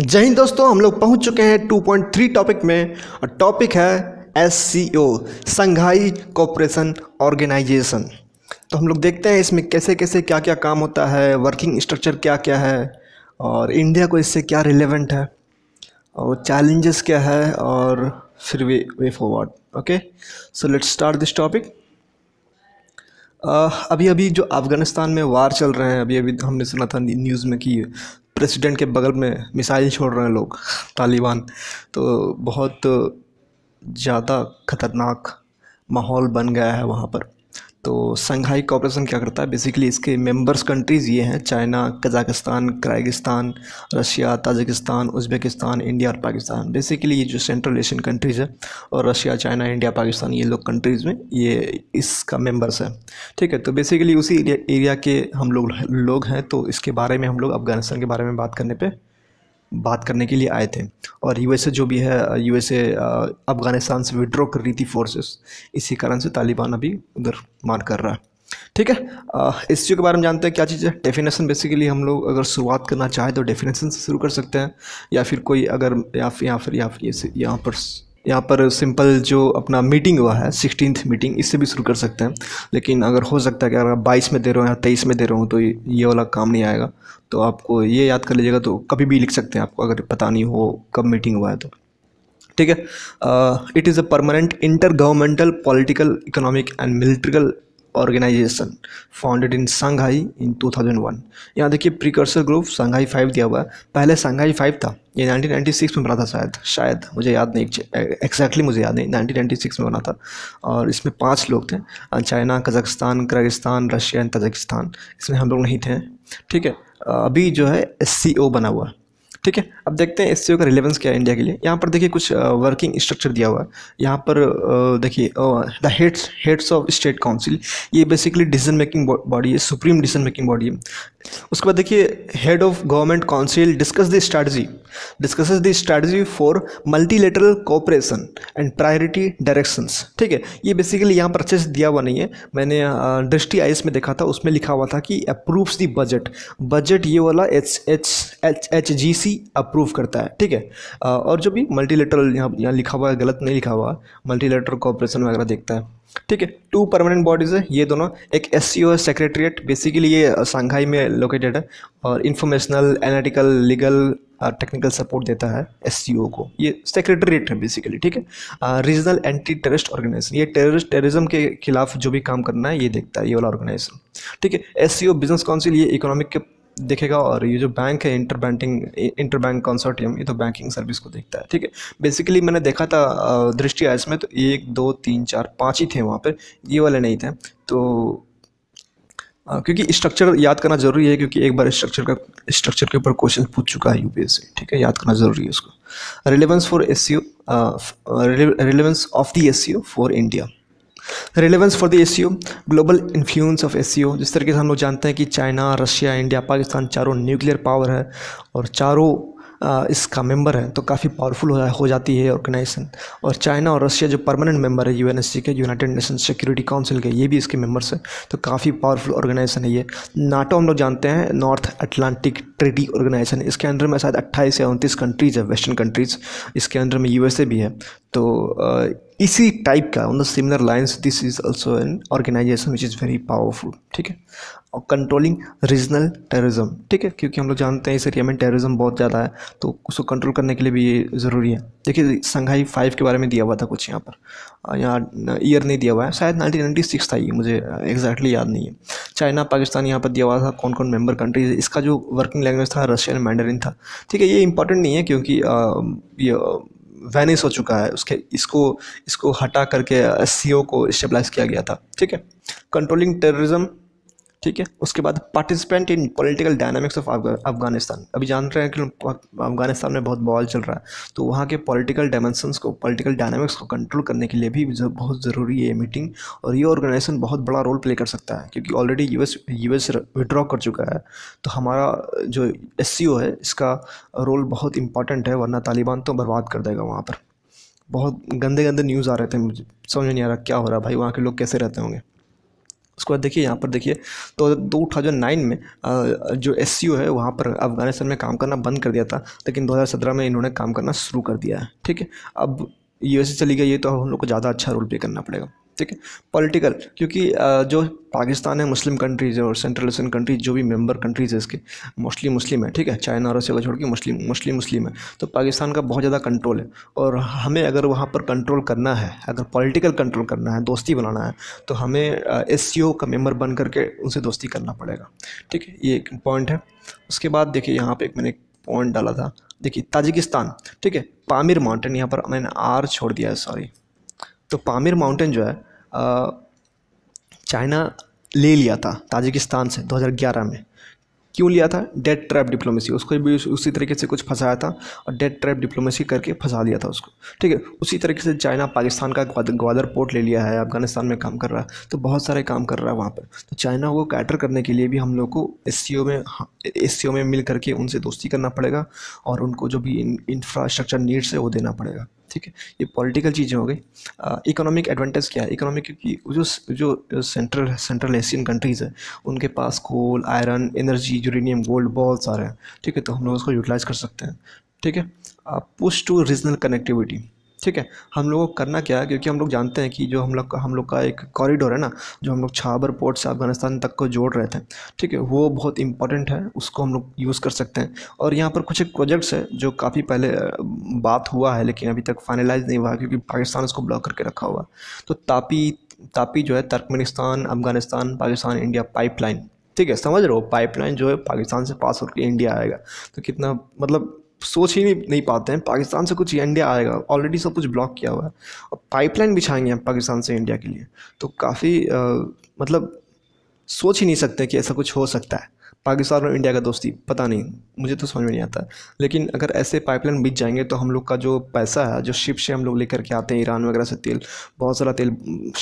जय हिंद दोस्तों हम लोग पहुंच चुके हैं 2.3 टॉपिक में और टॉपिक है S C O Shanghai Cooperation Organisation तो हम लोग देखते हैं इसमें कैसे कैसे क्या क्या काम होता है वर्किंग स्ट्रक्चर क्या क्या है और इंडिया को इससे क्या रिलेवेंट है और चैलेंजेस क्या है और फिर way way forward okay so let's start this topic अभी अभी जो अफ़गानिस्तान में वार चल रहे हैं अभी अभी हमने सुना था न्यूज़ में कि प्रेसिडेंट के बगल में मिसाइल छोड़ रहे हैं लोग तालिबान तो बहुत ज़्यादा ख़तरनाक माहौल बन गया है वहाँ पर तो संघाई कॉपरेशन क्या करता है बेसिकली इसके मेंबर्स कंट्रीज़ ये हैं China Kazakhstan Kyrgyzstan Russia Tajikistan Uzbekistan India और पाकिस्तान बेसिकली ये जो सेंट्रल एशियन कंट्रीज़ है और रशिया चाइना इंडिया पाकिस्तान ये लोग कंट्रीज़ में ये इसका मेंबर्स है ठीक है तो बेसिकली उसी एरिया के हम लोग लोग हैं तो इसके बारे में हम लोग अफ़गानिस्तान के बारे में बात करने पर बात करने के लिए आए थे और यूएसए जो भी है यूएसए अफ़गानिस्तान से विड्रॉ कर रही थी फोर्सेस इसी कारण से तालिबान अभी उधर मार कर रहा है ठीक है इस चीज़ के बारे में जानते हैं क्या चीज़ है डेफिनेशन बेसिकली हम लोग अगर शुरुआत करना चाहें तो डेफिनेशन से शुरू कर सकते हैं या फिर कोई अगर या फिर या फिर यहाँ पर यहाँ पर सिंपल जो अपना मीटिंग हुआ है सिक्सटीन मीटिंग इससे भी शुरू कर सकते हैं लेकिन अगर हो सकता है कि अगर आप बाईस में दे रहे हो या तेईस में दे रहे हो तो ये वाला काम नहीं आएगा तो आपको ये याद कर लीजिएगा तो कभी भी लिख सकते हैं आपको अगर पता नहीं हो कब मीटिंग हुआ है तो ठीक है it is a permanent intergovernmental political economic and military organisation founded in Shanghai in 2001 यहाँ देखिए प्रिकर्सर ग्रुप संघाई फाइव दिया हुआ है पहले संघाई फाइव था ये 1996 में बना था शायद शायद मुझे याद नहीं एक्जैक्टली मुझे याद नहीं 1996 में बना था और इसमें पांच लोग थे China Kazakhstan Kyrgyzstan Russia and Tajikistan इसमें हम लोग नहीं थे ठीक है अभी जो है एस बना हुआ है ठीक है अब देखते हैं एस का रिलेवेंस क्या है इंडिया के लिए यहाँ पर देखिए कुछ वर्किंग स्ट्रक्चर दिया हुआ है यहाँ पर देखिए the heads heads of state council ये बेसिकली डिसीजन मेकिंग बॉडी है सुप्रीम डिसीजन मेकिंग बॉडी है उसके बाद देखिए head of government council discuss the strategy discuss the strategy for multilateral cooperation and priority directions ठीक है ये बेसिकली यहाँ पर अच्छे से दिया हुआ नहीं है मैंने दृष्टि एस में देखा था उसमें लिखा हुआ था कि अप्रूव्स द बजट बजट ये वाला H H H H G C approve करता है ठीक है और जो भी मल्टीलेटरल यहाँ यहाँ लिखा हुआ है गलत नहीं लिखा हुआ मल्टी मल्टीलेटरल कॉपरेशन वगैरह देखता है ठीक है टू परमानेंट बॉडीज़ है ये दोनों एक S C O secretariat basically ये शंघाई में लोकेटेड है और informational analytical legal technical support देता है एस सी ओ को ये सेक्रेटरीट है बेसिकली ठीक है रीजनल एंटी टेररिस्ट ऑर्गेनाइजेशन ये टेररिस्ट टेररिज्म के खिलाफ जो भी काम करना है ये देखता है ये वाला ऑर्गेनाइजेशन ठीक है S C O business council ये इकोनॉमिक के देखेगा और ये जो बैंक है inter banking inter bank consortium ये तो बैंकिंग सर्विस को देखता है ठीक है बेसिकली मैंने देखा था दृष्टि आयस में तो एक दो तीन चार पाँच ही थे वहाँ पर ये वाले नहीं थे तो क्योंकि स्ट्रक्चर याद करना जरूरी है क्योंकि एक बार स्ट्रक्चर का स्ट्रक्चर के ऊपर क्वेश्चन पूछ चुका है यूपीएससी ठीक है याद करना जरूरी है उसको relevance for S C relevance of the S C for India relevance for the S global influence of S जिस तरीके से हम लोग जानते हैं कि चाइना रशिया इंडिया पाकिस्तान चारों न्यूक्लियर पावर है और चारों इसका मेंबर है तो काफ़ी पावरफुल हो, हो जाती है ऑर्गेनाइजेशन और चाइना और रशिया जो परमानेंट मेंबर है यूएनएससी के यूनाइटेड नेशन सिक्योरिटी काउंसिल के ये भी इसके मेंबर्स हैं तो काफ़ी पावरफुल ऑर्गेनाइजेशन है ये नाटो हम लोग जानते हैं नॉर्थ अटलांटिक ट्रेडी ऑर्गेनाइजेशन इसके अंडर में शायद अट्ठाईस या उनतीस कंट्रीज़ है वेस्टर्न कंट्रीज़ इसके अंडर में यूएसए भी है तो इसी टाइप का on the similar lines this is also an organisation which is very powerful ठीक है और कंट्रोलिंग रीजनल टेररिज्म ठीक है क्योंकि हम लोग जानते हैं इस एरिया में टेररिज्म बहुत ज़्यादा है तो उसको कंट्रोल करने के लिए भी ये ज़रूरी है देखिए संघाई फाइव के बारे में दिया हुआ था कुछ यहाँ पर यहाँ ईयर नहीं दिया हुआ है शायद 1996 था ये मुझे एग्जैक्टली याद नहीं है चाइना पाकिस्तान यहाँ पर दिया हुआ था कौन कौन मेंबर कंट्रीज इसका जो वर्किंग लैंग्वेज था रशियन मैंडरिन था ठीक है ये इंपॉर्टेंट नहीं है क्योंकि ये वैनिस हो चुका है उसके इसको इसको हटा करके सी e को स्टेबलाइज किया गया था ठीक है कंट्रोलिंग टेररिज्म ठीक है उसके बाद participant in political dynamics of Afghanistan अभी जान रहे हैं कि अफगानिस्तान में बहुत बवाल चल रहा है तो वहाँ के पॉलिटिकल डायमेंशंस को पॉलिटिकल डायनामिक्स को कंट्रोल करने के लिए भी बहुत ज़रूरी है ये मीटिंग और ये ऑर्गेनाइजेशन बहुत बड़ा रोल प्ले कर सकता है क्योंकि already U S U S withdraw कर चुका है तो हमारा जो एस सी ओ है इसका रोल बहुत इंपॉर्टेंट है वरना तालिबान तो बर्बाद कर देगा वहाँ पर बहुत गंदे गंदे न्यूज़ आ रहे थे मुझे समझ नहीं आ रहा क्या हो रहा भाई वहाँ के लोग कैसे रहते होंगे उसके बाद देखिए यहाँ पर देखिए तो नाइन में जो एस है वहाँ पर अफ़गानिस्तान में काम करना बंद कर दिया था लेकिन 2017 में इन्होंने काम करना शुरू कर दिया है ठीक है अब यूएसए चली गई है तो हम लोग को ज़्यादा अच्छा रोल प्ले करना पड़ेगा ठीक है पॉलिटिकल क्योंकि जो पाकिस्तान है मुस्लिम कंट्रीज़ है और सेंट्रल एशियन कंट्रीज जो भी मेंबर कंट्रीज़ है इसके मोस्टली मुस्लिम है ठीक है चाइना और रसिया को छोड़ के मुस्लिम मुस्लिम मुस्लिम है तो पाकिस्तान का बहुत ज़्यादा कंट्रोल है और हमें अगर वहाँ पर कंट्रोल करना है अगर पॉलिटिकल कंट्रोल करना है दोस्ती बनाना है तो हमें एस का मेम्बर बन करके उनसे दोस्ती करना पड़ेगा ठीक है ये एक पॉइंट है उसके बाद देखिए यहाँ पर एक मैंने पॉइंट डाला था देखिए ताजिकिस्तान ठीक है पामिर माउंटेन यहाँ पर मैंने आर छोड़ दिया है सॉरी तो पामिर माउंटेन जो है चाइना ले लिया था ताजिकिस्तान से 2011 में क्यों लिया था डेड ट्रैप डिप्लोमेसी उसको भी उसी तरीके से कुछ फंसाया था और डेड ट्रैप डिप्लोमेसी करके फंसा दिया था उसको ठीक है उसी तरीके से चाइना पाकिस्तान का ग्वादर पोर्ट ले लिया है अफगानिस्तान में काम कर रहा है तो बहुत सारे काम कर रहा है वहाँ पर तो चाइना को कैटर करने के लिए भी हम लोग को एस में एस हाँ, में मिल करके उनसे दोस्ती करना पड़ेगा और उनको जो भी इंफ्रास्ट्रक्चर नीड्स है वो देना पड़ेगा ठीक है ये पॉलिटिकल चीज़ें हो गई इकोनॉमिक एडवांटेज क्या है इकोनॉमिक क्योंकि जो जो सेंट्रल सेंट्रल एशियन कंट्रीज़ है उनके पास coal iron energy uranium gold बहुत सारे हैं ठीक है तो हम लोग उसको यूटिलाइज़ कर सकते हैं ठीक है पुश टू रीजनल कनेक्टिविटी ठीक है हम लोगों को करना क्या है क्योंकि हम लोग जानते हैं कि जो हम लोग का हम लोग का एक कॉरिडोर है ना जो हम लोग छाबर पोर्ट से अफगानिस्तान तक को जोड़ रहे थे ठीक है वो बहुत इंपॉर्टेंट है उसको हम लोग यूज़ कर सकते हैं और यहाँ पर कुछ एक प्रोजेक्ट्स है जो काफ़ी पहले बात हुआ है लेकिन अभी तक फाइनलाइज नहीं हुआ क्योंकि पाकिस्तान उसको ब्लॉक करके रखा हुआ तो तापी तापी जो है Turkmenistan Afghanistan Pakistan India pipeline ठीक है समझ रहे हो पाइपलाइन जो है पाकिस्तान से पास होकर इंडिया आएगा तो कितना मतलब सोच ही नहीं, नहीं पाते हैं पाकिस्तान से कुछ इंडिया आएगा ऑलरेडी सब कुछ ब्लॉक किया हुआ है और पाइपलाइन बिछाएंगे हम पाकिस्तान से इंडिया के लिए तो काफ़ी मतलब सोच ही नहीं सकते कि ऐसा कुछ हो सकता है पाकिस्तान और इंडिया का दोस्ती पता नहीं मुझे तो समझ में नहीं आता लेकिन अगर ऐसे पाइपलाइन बिछ जाएंगे तो हम लोग का जो पैसा है जो शिप से हम लोग लेकर के आते हैं ईरान वगैरह से तेल बहुत सारा तेल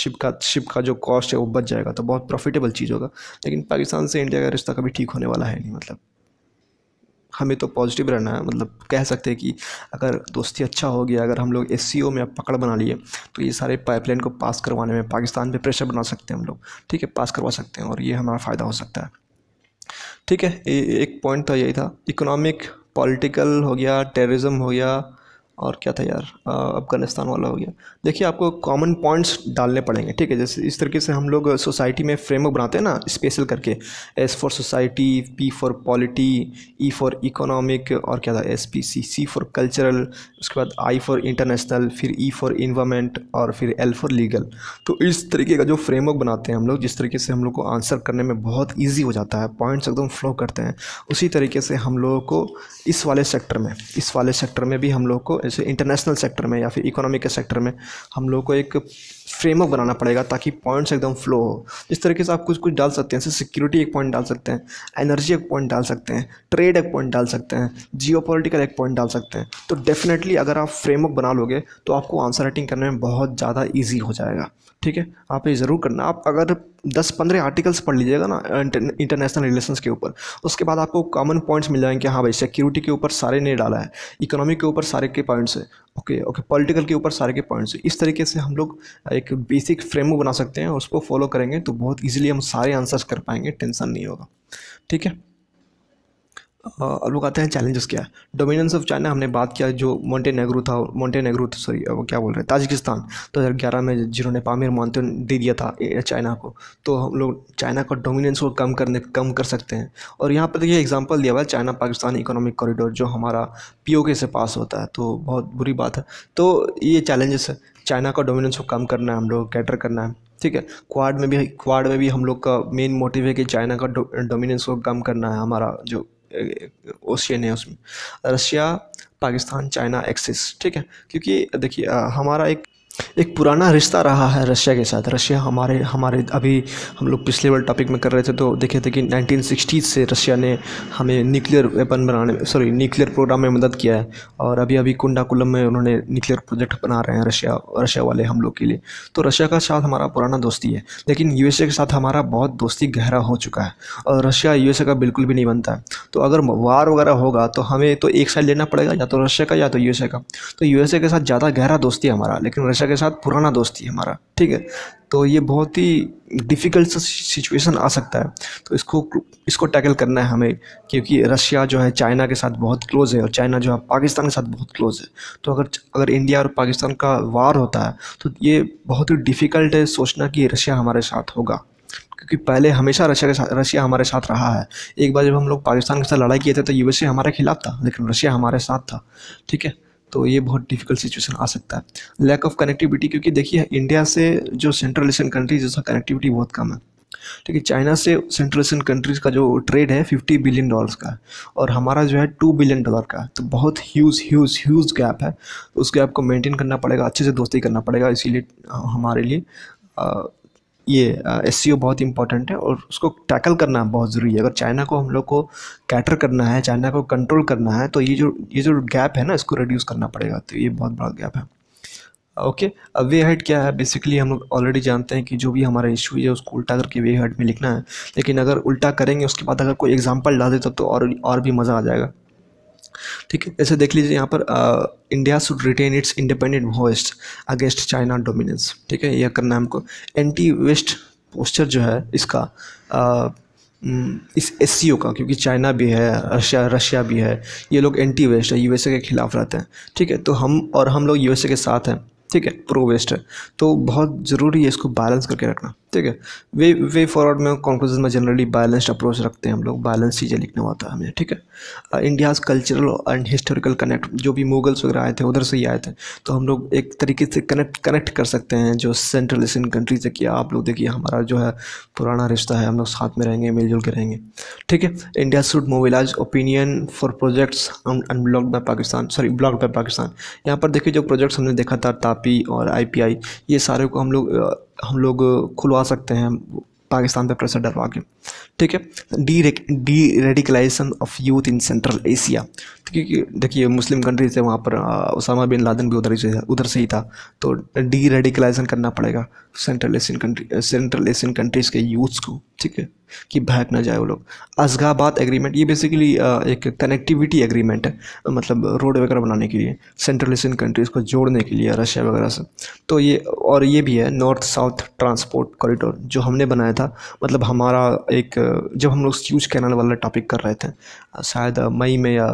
शिप का शिप का जो कॉस्ट है वो बच जाएगा तो बहुत प्रॉफिटेबल चीज़ होगा लेकिन पाकिस्तान से इंडिया का रिश्ता कभी ठीक होने वाला है नहीं मतलब हमें तो पॉजिटिव रहना है मतलब कह सकते हैं कि अगर दोस्ती अच्छा हो गया अगर हम लोग एस में पकड़ बना लिए तो ये सारे पाइपलाइन को पास करवाने में पाकिस्तान पर प्रेशर बना सकते हैं हम लोग ठीक है पास करवा सकते हैं और ये हमारा फ़ायदा हो सकता है ठीक है ए, एक पॉइंट था तो यही था इकोनॉमिक पॉलिटिकल हो गया टेररिज्म हो गया और क्या था यार अफ़गानिस्तान वाला हो गया देखिए आपको कॉमन पॉइंट्स डालने पड़ेंगे ठीक है जैसे इस तरीके से हम लोग सोसाइटी में फ्रेमवर्क बनाते हैं ना स्पेशल करके S for society P for polity E for economic और क्या था S P C C for cultural उसके बाद आई फॉर इंटरनेशनल फिर ई फॉर इन्वामेंट और फिर एल फॉर लीगल तो इस तरीके का जो फ्रेमवर्क बनाते हैं हम लोग जिस तरीके से हम लोग को आंसर करने में बहुत ईजी हो जाता है पॉइंट्स एकदम फ्लो करते हैं उसी तरीके से हम लोगों को इस वाले सेक्टर में इस वाले सेक्टर में भी हम लोग को जैसे इंटरनेशनल सेक्टर में या फिर इकोनॉमी के सेक्टर में हम लोग को एक फ्रेमवर्क बनाना पड़ेगा ताकि पॉइंट्स एकदम फ्लो हो इस तरीके से आप कुछ कुछ डाल सकते हैं जैसे सिक्योरिटी एक पॉइंट डाल सकते हैं एनर्जी एक पॉइंट डाल सकते हैं ट्रेड एक पॉइंट डाल सकते हैं जियो पॉलिटिकल एक पॉइंट डाल सकते हैं तो डेफिनेटली अगर आप फ्रेमवर्क बना लोगे तो आपको आंसर राइटिंग करने में बहुत ज़्यादा ईजी हो जाएगा ठीक है आप ये ज़रूर करना आप अगर दस पंद्रह आर्टिकल्स पढ़ लीजिएगा ना इंटरनेशनल रिलेशंस के ऊपर उसके बाद आपको कॉमन पॉइंट्स मिल जाएंगे कि हाँ भाई सिक्योरिटी के ऊपर सारे ने डाला है इकोनॉमिक के ऊपर सारे के पॉइंट्स है ओके ओके पॉलिटिकल के ऊपर सारे के पॉइंट्स है इस तरीके से हम लोग एक बेसिक फ्रेमवर्क बना सकते हैं और उसको फॉलो करेंगे तो बहुत ईजिली हम सारे आंसर्स कर पाएंगे टेंशन नहीं होगा ठीक है अब लोग आते हैं चैलेंजेस क्या है डोमिनेंस ऑफ चाइना हमने बात किया जो मोन्टे नेगरू था मोन्टे नेगरू सॉरी वो क्या बोल रहे हैं ताजिकिस्तान दो हज़ार ग्यारह में जिन्होंने पामिर मानते दे दिया था चाइना को तो हम लोग चाइना का डोमिनेंस को कम करने कम कर सकते हैं और यहाँ पर देखिए एग्जाम्पल दिया हुआ है चाइना पाकिस्तान इकोनॉमिक कॉरिडोर जो हमारा पी से पास होता है तो बहुत बुरी बात है तो ये चैलेंजेस है चाइना का डोमिनेंस को कम करना है हम लोग कैटर करना है ठीक है क्वाड में भी क्वाड में भी हम लोग का मेन मोटिव है कि चाइना का डोमिनेंस को कम करना है हमारा जो ओशियन है उसमें रशिया पाकिस्तान चाइना एक्सिस ठीक है क्योंकि देखिए हमारा एक एक पुराना रिश्ता रहा है रशिया के साथ रशिया हमारे हमारे अभी हम लोग पिछले वर्ल्ड टॉपिक में कर रहे थे तो देखे थे कि नाइनटीन से रशिया ने हमें न्यूक्लियर वेपन बनाने में सॉरी न्यूक्लियर प्रोग्राम में मदद किया है और अभी अभी कुंडाकुलम में उन्होंने न्यूक्लियर प्रोजेक्ट बना रहे हैं रशिया रशिया वाले हम लोग के लिए तो रशिया का साथ हमारा पुराना दोस्ती है लेकिन यू के साथ हमारा बहुत दोस्ती गहरा हो चुका है और रशिया यू का बिल्कुल भी नहीं बनता है तो अगर वार वगैरह होगा तो हमें तो एक साइड लेना पड़ेगा या तो रशिया का या तो यू का तो यू के साथ ज़्यादा गहरा दोस्ती है हमारा लेकिन रशिया हमेशा के साथ पुराना दोस्ती है हमारा ठीक है तो ये बहुत ही डिफ़िकल्ट सिचुएशन आ सकता है तो इसको इसको टैकल करना है हमें क्योंकि रशिया जो है चाइना के साथ बहुत क्लोज़ है और चाइना जो है पाकिस्तान के साथ बहुत क्लोज़ है तो अगर अगर इंडिया और पाकिस्तान का वार होता है तो ये बहुत ही डिफ़िकल्ट है सोचना कि रशिया हमारे साथ होगा क्योंकि पहले हमेशा रशिया के साथ रशिया हमारे साथ रहा है एक बार जब हम लोग पाकिस्तान के साथ लड़ाई किए थे तो यूएसए हमारे खिलाफ था लेकिन रशिया हमारे साथ था ठीक है तो ये बहुत डिफिकल्ट सिचुएशन आ सकता है लैक ऑफ कनेक्टिविटी क्योंकि देखिए इंडिया से जो सेंट्रल एशियन कंट्रीज उसका कनेक्टिविटी बहुत कम है ठीक है चाइना से सेंट्रल एशियन कंट्रीज़ का जो ट्रेड है फिफ्टी बिलियन डॉलर्स का और हमारा जो है टू बिलियन डॉलर का तो बहुत ह्यूज ह्यूज ह्यूज गैप है तो उस गैप को मेंटेन करना पड़ेगा अच्छे से दोस्ती करना पड़ेगा इसीलिए हाँ, हमारे लिए ये एस uh, e बहुत इंपॉर्टेंट है और उसको टैकल करना बहुत ज़रूरी है अगर चाइना को हम लोग को कैटर करना है चाइना को कंट्रोल करना है तो ये जो ये जो गैप है ना इसको रिड्यूस करना पड़ेगा तो ये बहुत बड़ा गैप है ओके अब वे हेड क्या है बेसिकली हम लोग ऑलरेडी जानते हैं कि जो भी हमारा इशू है उसको उल्टा करके वे हेड में लिखना है लेकिन अगर उल्टा करेंगे उसके बाद अगर कोई एग्जाम्पल डाल दे तो, तो और और भी मज़ा आ जाएगा ठीक है ऐसे देख लीजिए यहाँ पर India should retain its independent voice against China dominance ठीक है यह करना है हमको एंटी वेस्ट पोस्चर जो है इसका आ, इस एस का क्योंकि चाइना भी है रशिया रशिया भी है ये लोग एंटी वेस्ट है यूएसए के खिलाफ रहते हैं ठीक है तो हम और हम लोग यूएसए के साथ हैं ठीक है प्रो वेस्ट है तो बहुत ज़रूरी है इसको बैलेंस करके रखना ठीक है वे वे फॉरवर्ड में कॉन्क्लूजन में जनरली बैलेंस्ड अप्रोच रखते हैं हम लोग बैलेंस चीज़ें लिखना होता है हमें ठीक है India's cultural and historical connect जो भी मुगल्स वगैरह आए थे उधर से ही आए थे तो हम लोग एक तरीके से कनेक्ट कनेक्ट कर सकते हैं जो सेंट्रल एशियन कंट्री से किया आप लोग देखिए हमारा जो है पुराना रिश्ता है हम लोग साथ में रहेंगे मिलजुल के रहेंगे ठीक है India should mobilise opinion for projects unblock by Pakistan sorry block by Pakistan यहाँ पर देखिए जो प्रोजेक्ट्स हमने देखा था तापी और आई ये सारे को हम लोग uh, हम लोग खुलवा सकते हैं पाकिस्तान पे प्रेशर डलवा के ठीक है de deradicalisation of youth in central Asia क्योंकि देखिए मुस्लिम कंट्रीज है वहाँ पर उसामा बिन लादन भी उधर ही उधर से ही था तो डी रेडिकलाइजेशन करना पड़ेगा central Asian country central Asian countries के यूथ्स को ठीक है कि भाग ना जाए वो लोग असगाबाद एग्रीमेंट ये बेसिकली एक कनेक्टिविटी एग्रीमेंट है मतलब रोड वगैरह बनाने के लिए सेंट्रल एशियन कंट्रीज़ को जोड़ने के लिए रशिया वगैरह से तो ये और ये भी है नॉर्थ साउथ ट्रांसपोर्ट कॉरिडोर जो हमने बनाया था मतलब हमारा एक जब हम लोग स्यूज कैनल वाला टॉपिक कर रहे थे शायद मई में या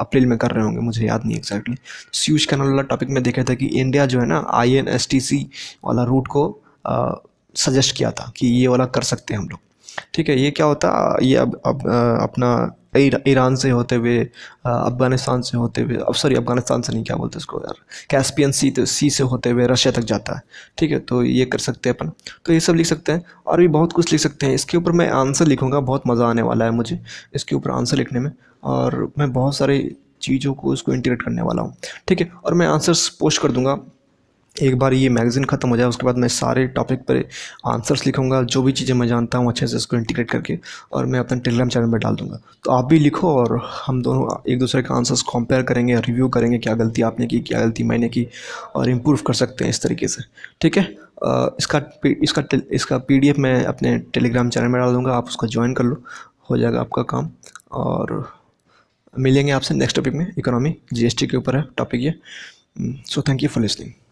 अप्रैल में कर रहे होंगे मुझे याद नहीं एग्जैक्टली स्यूज कैनल वाला टॉपिक में देखा था कि इंडिया जो है ना आई वाला रूट को सजेस्ट किया था कि ये वाला कर सकते हैं हम लोग ठीक है ये क्या होता ये अब अब अपना ईरान से होते हुए अफ़गानिस्तान से होते हुए अब सॉरी अफ़गानिस्तान से नहीं क्या बोलते इसको यार कैस्पियन सी तो सी से होते हुए रशिया तक जाता है ठीक है तो ये कर सकते हैं अपन तो ये सब लिख सकते हैं और भी बहुत कुछ लिख सकते हैं इसके ऊपर मैं आंसर लिखूँगा बहुत मज़ा आने वाला है मुझे इसके ऊपर आंसर लिखने में और मैं बहुत सारी चीज़ों को इसको इंटीग्रेट करने वाला हूँ ठीक है और मैं आंसर्स पोस्ट कर दूँगा एक बार ये मैगज़ीन ख़त्म हो जाए उसके बाद मैं सारे टॉपिक पर आंसर्स लिखूंगा जो भी चीज़ें मैं जानता हूँ अच्छे से उसको इंटीग्रेट करके और मैं अपने टेलीग्राम चैनल पर डाल दूँगा तो आप भी लिखो और हम दोनों एक दूसरे के आंसर्स कंपेयर करेंगे रिव्यू करेंगे क्या गलती आपने की क्या गलती मैंने की और इम्प्रूव कर सकते हैं इस तरीके से ठीक है इसका इसका इसका पी मैं अपने टेलीग्राम चैनल में डाल दूँगा आप उसको ज्वाइन कर लो हो जाएगा आपका काम और मिलेंगे आपसे नेक्स्ट टॉपिक में इकोनॉमी जीएसटी के ऊपर है टॉपिक ये so thank you for listening